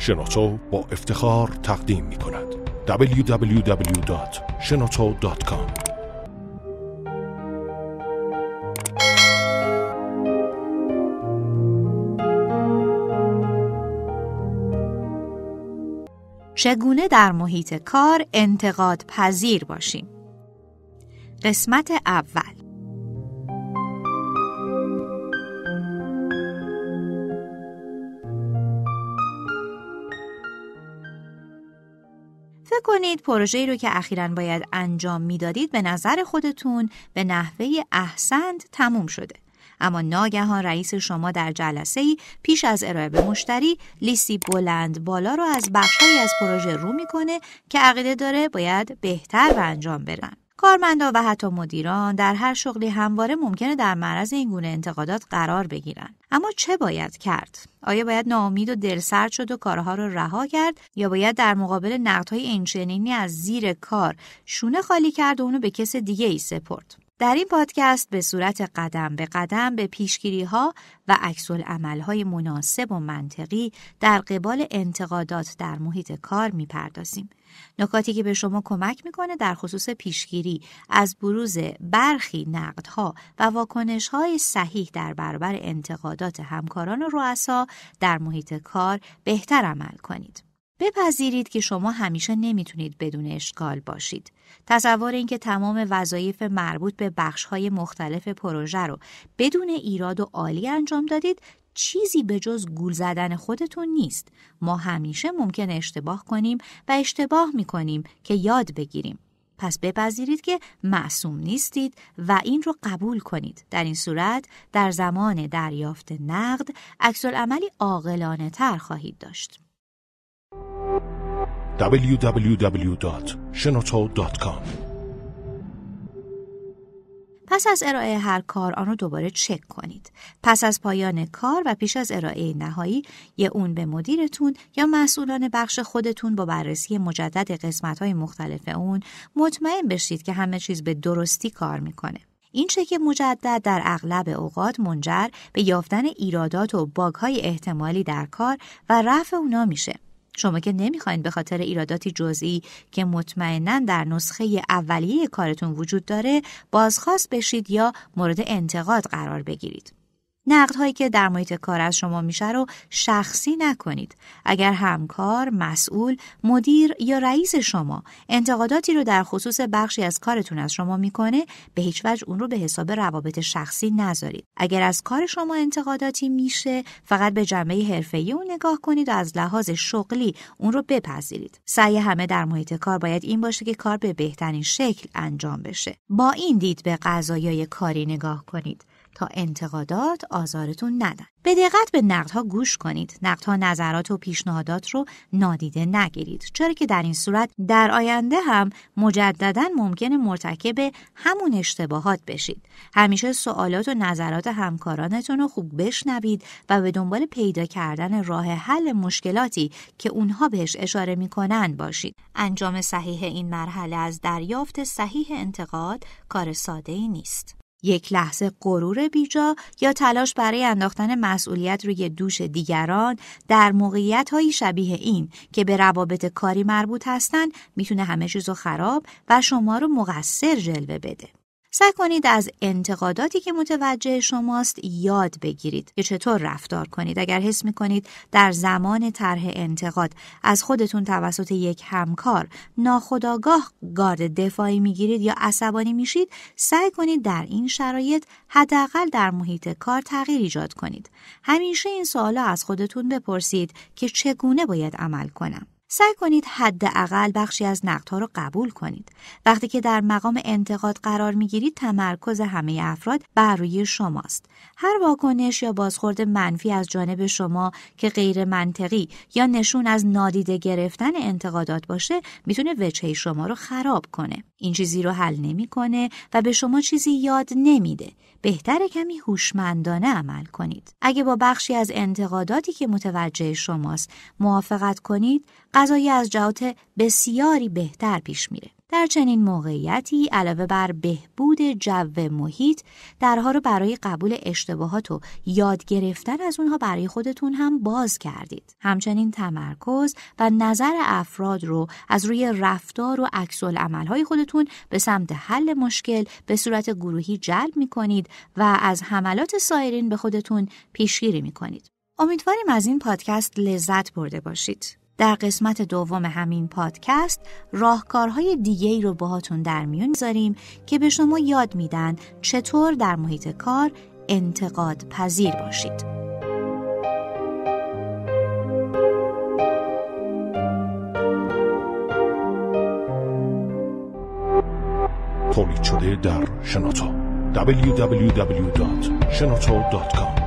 شنوتو با افتخار تقدیم می کند www.shenoto.com چگونه در محیط کار انتقاد پذیر باشیم قسمت اول کنید پروژه‌ای رو که اخیرا باید انجام میدادید به نظر خودتون به نحوه احسند تموم شده. اما ناگهان رئیس شما در جلسه ای پیش از ارائه به مشتری لیستی بلند بالا رو از بخشهایی از پروژه رو میکنه که عقیده داره باید بهتر به انجام برن. کارمندا و حتی مدیران در هر شغلی همواره ممکنه در معرض این گونه انتقادات قرار بگیرن اما چه باید کرد آیا باید ناامید و دلسرد شد و کارها رو رها کرد یا باید در مقابل نقدهای اینچنینی از زیر کار شونه خالی کرد و اونو به کس دیگه ای سپرد در این پادکست به صورت قدم به قدم به پیشگیری ها و عمل های مناسب و منطقی در قبال انتقادات در محیط کار میپردازیم. نکاتی که به شما کمک میکنه در خصوص پیشگیری از بروز برخی نقدها و واکنش های صحیح در برابر انتقادات همکاران و رؤسا در محیط کار بهتر عمل کنید. بپذیرید که شما همیشه نمیتونید بدون اشکال باشید. تصور اینکه تمام وظایف مربوط به بخش‌های مختلف پروژه رو بدون ایراد و عالی انجام دادید چیزی به جز گول زدن خودتون نیست. ما همیشه ممکن اشتباه کنیم و اشتباه میکنیم که یاد بگیریم. پس بپذیرید که معصوم نیستید و این رو قبول کنید. در این صورت در زمان دریافت نقد عکس عملی عاقلانه تر خواهید داشت. www.shenoto.com پس از ارائه هر کار آن را دوباره چک کنید. پس از پایان کار و پیش از ارائه نهایی یه اون به مدیرتون یا مسئولان بخش خودتون با بررسی مجدد قسمت های مختلف اون مطمئن بشید که همه چیز به درستی کار میکنه. این چک مجدد در اغلب اوقات منجر به یافتن ایرادات و باگ های احتمالی در کار و رفع اونا میشه. شما که نمیخواین به خاطر ایراداتی جزئی که مطمئنا در نسخه اولیه کارتون وجود داره بازخواست بشید یا مورد انتقاد قرار بگیرید نقد هایی که در محیط کار از شما میشه رو شخصی نکنید. اگر همکار، مسئول، مدیر یا رئیس شما انتقاداتی رو در خصوص بخشی از کارتون از شما میکنه، به هیچ وجه اون رو به حساب روابط شخصی نذارید. اگر از کار شما انتقاداتی میشه، فقط به جنبه حرفه‌ای اون نگاه کنید و از لحاظ شغلی اون رو بپذیرید. سعی همه در محیط کار باید این باشه که کار به بهترین شکل انجام بشه. با این دید به قضایای کاری نگاه کنید. تا انتقادات آزارتون ندن. به دقت به نقدها گوش کنید. نقدها نظرات و پیشنهادات رو نادیده نگیرید. چرا که در این صورت در آینده هم مجددا ممکن مرتکب همون اشتباهات بشید. همیشه سوالات و نظرات همکارانتون رو خوب بشنوید و به دنبال پیدا کردن راه حل مشکلاتی که اونها بهش اشاره میکنن باشید. انجام صحیح این مرحله از دریافت صحیح انتقاد کار ساده ای نیست. یک لحظه غرور بیجا یا تلاش برای انداختن مسئولیت روی دوش دیگران در موقعیت هایی شبیه این که به روابط کاری مربوط هستند میتونه همه چیز رو خراب و شما رو مقصر جلوه بده. سعی کنید از انتقاداتی که متوجه شماست یاد بگیرید که چطور رفتار کنید اگر حس می کنید در زمان طرح انتقاد از خودتون توسط یک همکار ناخداگاه گارد دفاعی می گیرید یا عصبانی میشید سعی کنید در این شرایط حداقل در محیط کار تغییر ایجاد کنید همیشه این سوالا از خودتون بپرسید که چگونه باید عمل کنم سعی کنید حداقل بخشی از نقدها رو قبول کنید. وقتی که در مقام انتقاد قرار گیرید، تمرکز همه افراد بر روی شماست. هر واکنش یا بازخورد منفی از جانب شما که غیر منطقی یا نشون از نادیده گرفتن انتقادات باشه میتونه وجهه شما رو خراب کنه. این چیزی رو حل نمیکنه و به شما چیزی یاد نمیده. بهتر کمی هوشمندانه عمل کنید. اگه با بخشی از انتقاداتی که متوجه شماست موافقت کنید، قضایی از جهات بسیاری بهتر پیش میره. در چنین موقعیتی علاوه بر بهبود جو محیط درها رو برای قبول اشتباهات و یاد گرفتن از اونها برای خودتون هم باز کردید. همچنین تمرکز و نظر افراد رو از روی رفتار و عکس عملهای خودتون به سمت حل مشکل به صورت گروهی جلب می کنید و از حملات سایرین به خودتون پیشگیری می کنید. امیدواریم از این پادکست لذت برده باشید. در قسمت دوم همین پادکست راهکارهای دیگه ای رو باهاتون در میون میذاریم که به شما یاد میدن چطور در محیط کار انتقاد پذیر باشید. تولید شده در شنوتو www.shenoto.com